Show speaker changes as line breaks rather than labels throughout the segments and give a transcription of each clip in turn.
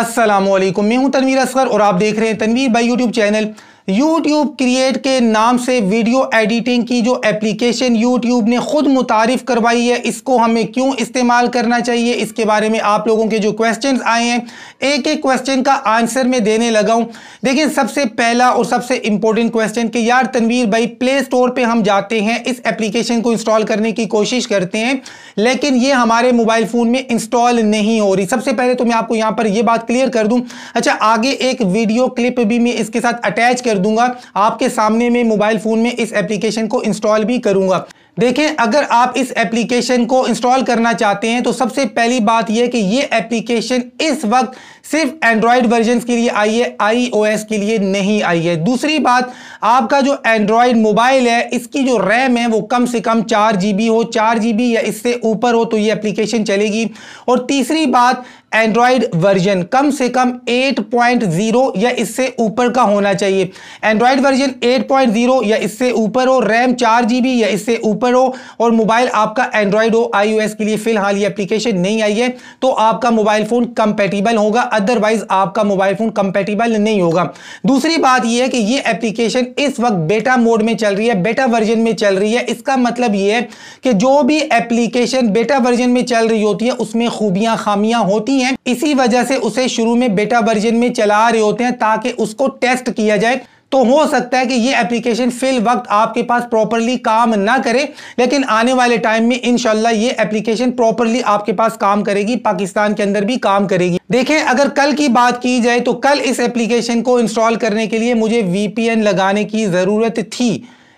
असलम मैं हूं तनवीर असगर और आप देख रहे हैं तनवीर भाई यूट्यूब चैनल यूट्यूब क्रिएट के नाम से वीडियो एडिटिंग की जो एप्लीकेशन यूट्यूब ने ख़ुद मुतारफ़ करवाई है इसको हमें क्यों इस्तेमाल करना चाहिए इसके बारे में आप लोगों के जो क्वेश्चन आए हैं एक एक क्वेश्चन का आंसर मैं देने लगा हूँ देखिए सबसे पहला और सबसे इम्पोर्टेंट क्वेश्चन कि यार तनवीर भाई प्ले स्टोर पर हम जाते हैं इस एप्लीकेशन को इंस्टॉल करने की कोशिश करते हैं लेकिन ये हमारे मोबाइल फ़ोन में इंस्टॉल नहीं हो रही सबसे पहले तो मैं आपको यहाँ पर यह बात क्लियर कर दूँ अच्छा आगे एक वीडियो क्लिप भी मैं इसके साथ अटैच कर कर दूंगा आपके सामने में मोबाइल फ़ोन में इस एप्लीकेशन को इंस्टॉल भी करूंगा देखें अगर आप इस एप्लीकेशन को इंस्टॉल करना चाहते हैं तो सबसे पहली बात यह कि यह एप्लीकेशन इस वक्त सिर्फ एंड्रॉयड वर्जन के लिए आई है आईओएस के लिए नहीं आई है दूसरी बात आपका जो एंड्रॉयड मोबाइल है इसकी जो रैम है वो कम से कम चार जी हो चार जी या इससे ऊपर हो तो ये एप्लीकेशन चलेगी और तीसरी बात एंड्रॉयड वर्जन कम से कम 8.0 या इससे ऊपर का होना चाहिए एंड्रॉयड वर्जन 8.0 या इससे ऊपर हो रैम चार जी या इससे ऊपर पर हो और मोबाइल आपका एंड्रॉइड हो आईओएस के लिए फिलहाल ये एप्लीकेशन नहीं आई है तो आपका मोबाइल फ़ोन कंपेटिबल होगा अदरवाइज आपका मोबाइल फ़ोन कंपेटिबल नहीं होगा दूसरी बात यह है कि ये एप्लीकेशन इस वक्त बेटा मोड में चल रही है बेटा वर्जन में चल रही है इसका मतलब यह है कि जो भी एप्लीकेशन बेटा वर्जन में चल रही होती है उसमें खूबियां खामियां होती हैं इसी वजह से उसे शुरू में बेटा वर्जन में चला रहे होते हैं ताकि उसको टेस्ट किया जाए तो हो सकता है कि ये एप्लीकेशन फिल वक्त आपके पास प्रॉपरली काम ना करे लेकिन आने वाले टाइम में इनशाला ये एप्लीकेशन प्रॉपरली आपके पास काम करेगी पाकिस्तान के अंदर भी काम करेगी देखें अगर कल की बात की जाए तो कल इस एप्लीकेशन को इंस्टॉल करने के लिए मुझे वीपीएन लगाने की ज़रूरत थी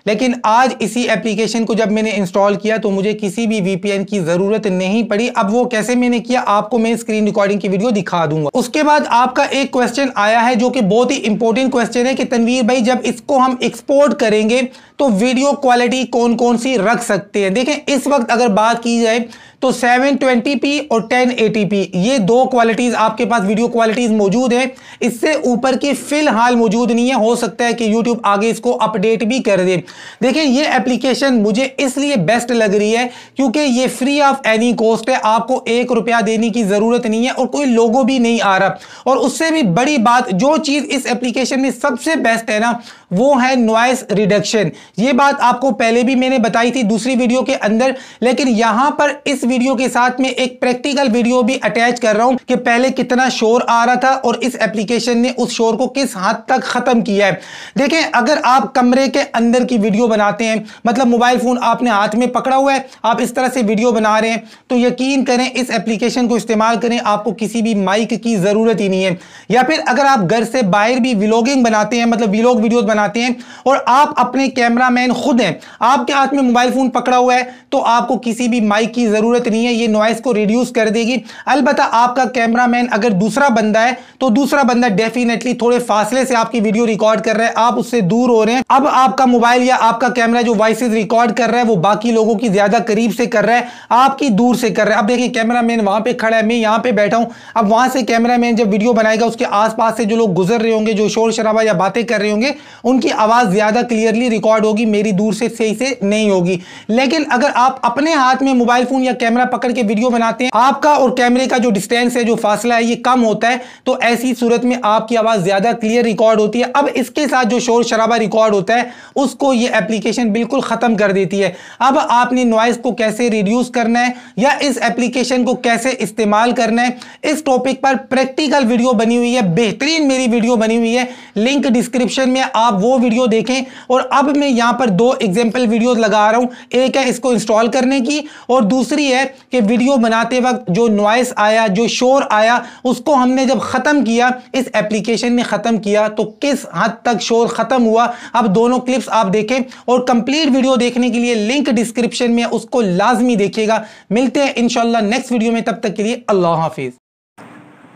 लेकिन आज इसी एप्लीकेशन को जब मैंने इंस्टॉल किया तो मुझे किसी भी वीपीएन की जरूरत नहीं पड़ी अब वो कैसे मैंने किया आपको मैं स्क्रीन रिकॉर्डिंग की वीडियो दिखा दूंगा उसके बाद आपका एक क्वेश्चन आया है जो कि बहुत ही इंपॉर्टेंट क्वेश्चन है कि तनवीर भाई जब इसको हम एक्सपोर्ट करेंगे तो वीडियो क्वालिटी कौन कौन सी रख सकते हैं देखें इस वक्त अगर बात की जाए तो 720p और 1080p ये दो क्वालिटीज़ आपके पास वीडियो क्वालिटीज़ मौजूद हैं इससे ऊपर की फ़िलहाल मौजूद नहीं है हो सकता है कि यूट्यूब आगे इसको अपडेट भी कर दे देखें ये एप्लीकेशन मुझे इसलिए बेस्ट लग रही है क्योंकि ये फ्री ऑफ एनी कॉस्ट है आपको एक रुपया देने की ज़रूरत नहीं है और कोई लोगो भी नहीं आ रहा और उससे भी बड़ी बात जो चीज़ इस एप्लीकेशन में सबसे बेस्ट है ना वो है नॉइस रिडक्शन ये बात आपको पहले भी मैंने बताई थी दूसरी वीडियो के अंदर लेकिन यहाँ पर इस वीडियो के साथ में एक प्रैक्टिकल वीडियो भी अटैच कर रहा हूँ कि पहले कितना शोर आ रहा था और इस एप्लीकेशन ने उस शोर को किस हद तक ख़त्म किया है देखें अगर आप कमरे के अंदर की वीडियो बनाते हैं मतलब मोबाइल फ़ोन आपने हाथ में पकड़ा हुआ है आप इस तरह से वीडियो बना रहे हैं तो यकीन करें इस एप्लीकेशन को इस्तेमाल करें आपको किसी भी माइक की ज़रूरत ही नहीं है या फिर अगर आप घर से बाहर भी विलोगिंग बनाते हैं मतलब विलोग वीडियोज़ बनाते हैं और आप अपने कैमरे कैमरा मैन खुद हैं आपके हाथ में मोबाइल फ़ोन पकड़ा हुआ है तो आपको किसी भी माइक की ज़रूरत नहीं है ये नॉइस को रिड्यूस कर देगी अलबत्त आपका कैमरा मैन अगर दूसरा बंदा है तो दूसरा बंदा डेफिनेटली थोड़े फासले से आपकी वीडियो रिकॉर्ड कर रहा है आप उससे दूर हो रहे हैं अब आपका मोबाइल या आपका कैमरा जो वॉइस रिकॉर्ड कर रहा है वो बाकी लोगों की ज़्यादा करीब से कर रहा है आपकी दूर से कर रहा है अब देखिए कैमरा मैन वहां पर खड़ा है मैं यहाँ पे बैठा हूँ अब वहां से कैमरा मैन जब वीडियो बनाएगा उसके आस से जो लोग गुजर रहे होंगे जो शोर शराबा या बातें कर रहे होंगे उनकी आवाज़ ज़्यादा क्लियरली रिकॉर्ड रिकॉर्ड होगी मेरी दूर से सही से नहीं होगी लेकिन अगर आप अपने हाथ में मोबाइल फोन या कैमरा पकड़ के वीडियो बनाते हैं आपका और कैमरे का जो डिस्टेंस है जो फासला है ये कम होता है तो ऐसी सूरत में आपकी आवाज़ ज़्यादा क्लियर रिकॉर्ड होती है अब इसके साथ जो शोर शराबा रिकॉर्ड होता है उसको ये एप्लीकेशन बिल्कुल ख़त्म कर देती है अब आपने नॉइस को कैसे रिड्यूस करना है या इस एप्लीकेशन को कैसे इस्तेमाल करना है इस टॉपिक पर प्रैक्टिकल वीडियो बनी हुई है बेहतरीन मेरी वीडियो बनी हुई है लिंक डिस्क्रिप्शन में आप वो वीडियो देखें और अब मैं यहां पर दो एग्जाम्पल वीडियो लगा रहा हूं एक है इसको इंस्टॉल करने की और दूसरी है कि वीडियो बनाते वक्त जो नॉइस आया जो शोर आया उसको हमने जब ख़त्म किया इस एप्लीकेशन ने ख़त्म किया तो किस हद तक शोर ख़त्म हुआ अब दोनों क्लिप्स आप देखें और कंप्लीट वीडियो देखने के लिए लिंक डिस्क्रिप्शन में उसको लाजमी देखिएगा मिलते हैं इनशाला नेक्स्ट वीडियो में तब तक के लिए अल्लाह हाफिज़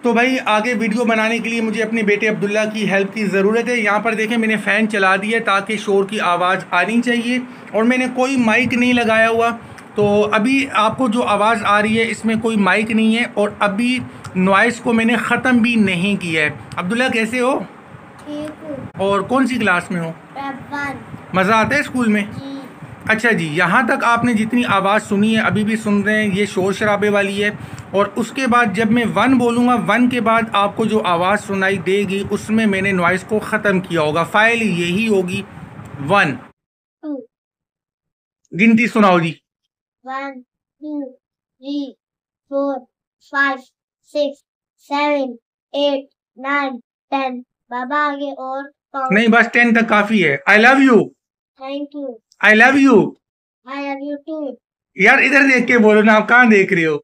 तो भाई आगे वीडियो बनाने के लिए मुझे अपने बेटे अब्दुल्ला की हेल्प की ज़रूरत है यहाँ पर देखें मैंने फ़ैन चला दिया है ताकि शोर की आवाज़ आनी चाहिए और मैंने कोई माइक नहीं लगाया हुआ तो अभी आपको जो आवाज़ आ रही है इसमें कोई माइक नहीं है और अभी नॉइस को मैंने ख़त्म भी नहीं किया है अब्दुल्ला कैसे हो और कौन सी क्लास में हो मज़ा आता है स्कूल में अच्छा जी यहाँ तक आपने जितनी आवाज़ सुनी है अभी भी सुन रहे हैं ये शोर शराबे वाली है और उसके बाद जब मैं वन बोलूँगा वन के बाद आपको जो आवाज़ सुनाई देगी उसमें मैंने नॉइस को ख़त्म किया होगा फाइल यही होगी वन गिनती सुनाओ जी one two three four five six seven eight nine ten बाबा आगे और नहीं बस टेन तक काफी है I love you thank you I love you I love you too यार इधर देख के बोलो ना आप कहाँ देख रहे हो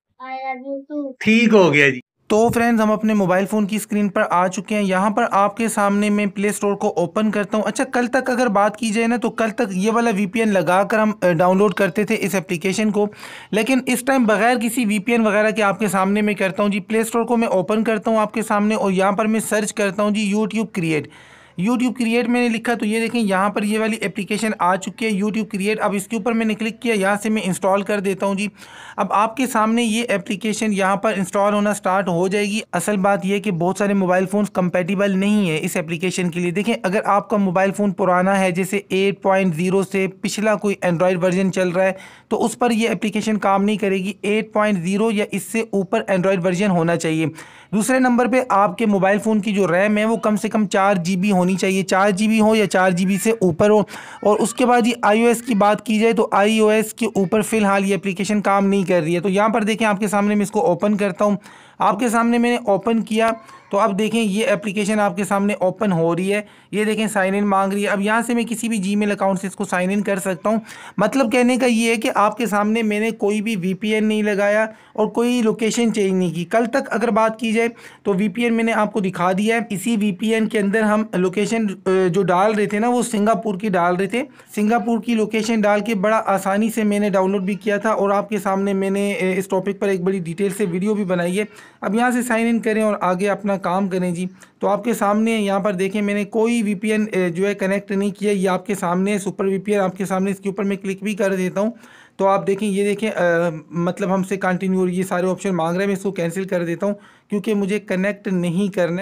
ठीक हो गया जी तो फ्रेंड्स हम अपने मोबाइल फ़ोन की स्क्रीन पर आ चुके हैं यहाँ पर आपके सामने मैं प्ले स्टोर को ओपन करता हूँ अच्छा कल तक अगर बात की जाए ना तो कल तक ये वाला वीपीएन लगाकर हम डाउनलोड करते थे इस एप्लीकेशन को लेकिन इस टाइम बगैर किसी वीपीएन वगैरह के आपके सामने मैं करता हूँ जी प्ले स्टोर को मैं ओपन करता हूँ आपके सामने और यहाँ पर मैं सर्च करता हूँ जी यूट्यूब क्रिएट यूट्यूब क्रिएट मैंने लिखा तो ये देखें यहाँ पर ये वाली एप्लीकेशन आ चुकी है यूट्यूब क्रिएट अब इसके ऊपर मैंने क्लिक किया यहाँ से मैं इंस्टॉल कर देता हूँ जी अब आपके सामने ये एप्लीकेशन यहाँ पर इंस्टॉल होना स्टार्ट हो जाएगी असल बात यह कि बहुत सारे मोबाइल फ़ोन कंपेटिबल नहीं है इस एप्लीकेशन के लिए देखें अगर आपका मोबाइल फ़ोन पुराना है जैसे 8.0 से पिछला कोई एंड्रॉयड वर्जन चल रहा है तो उस पर यह एप्लीकेशन काम नहीं करेगी एट या इससे ऊपर एंड्रॉयड वर्जन होना चाहिए दूसरे नंबर पर आपके मोबाइल फ़ोन की जो रैम है वो कम से कम चार जी होनी चाहिए चार जी हो या चार जी से ऊपर हो और उसके बाद ये आई की बात की जाए तो आई के ऊपर फ़िलहाल ये एप्लीकेशन काम नहीं कर रही है तो यहाँ पर देखें आपके सामने मैं इसको ओपन करता हूँ आपके सामने मैंने ओपन किया तो अब देखें ये एप्लीकेशन आपके सामने ओपन हो रही है ये देखें साइन इन मांग रही है अब यहाँ से मैं किसी भी जीमेल अकाउंट से इसको साइन इन कर सकता हूँ मतलब कहने का ये है कि आपके सामने मैंने कोई भी वीपीएन नहीं लगाया और कोई लोकेशन चेंज नहीं की कल तक अगर बात की जाए तो वी मैंने आपको दिखा दिया है इसी वी के अंदर हम लोकेशन जो डाल रहे थे ना वो सिंगापुर की डाल रहे थे सिंगापुर की लोकेशन डाल के बड़ा आसानी से मैंने डाउनलोड भी किया था और आपके सामने मैंने इस टॉपिक पर एक बड़ी डिटेल से वीडियो भी बनाई है अब यहाँ से साइन इन करें और आगे अपना काम करें जी तो आपके सामने यहाँ पर देखें मैंने कोई वी जो है कनेक्ट नहीं किया ये आपके सामने सुपर वी आपके सामने इसके ऊपर मैं क्लिक भी कर देता हूँ तो आप देखें ये देखें आ, मतलब हमसे कंटिन्यू ये सारे ऑप्शन मांग रहे हैं मैं इसको कैंसिल कर देता हूँ क्योंकि मुझे कनेक्ट नहीं करना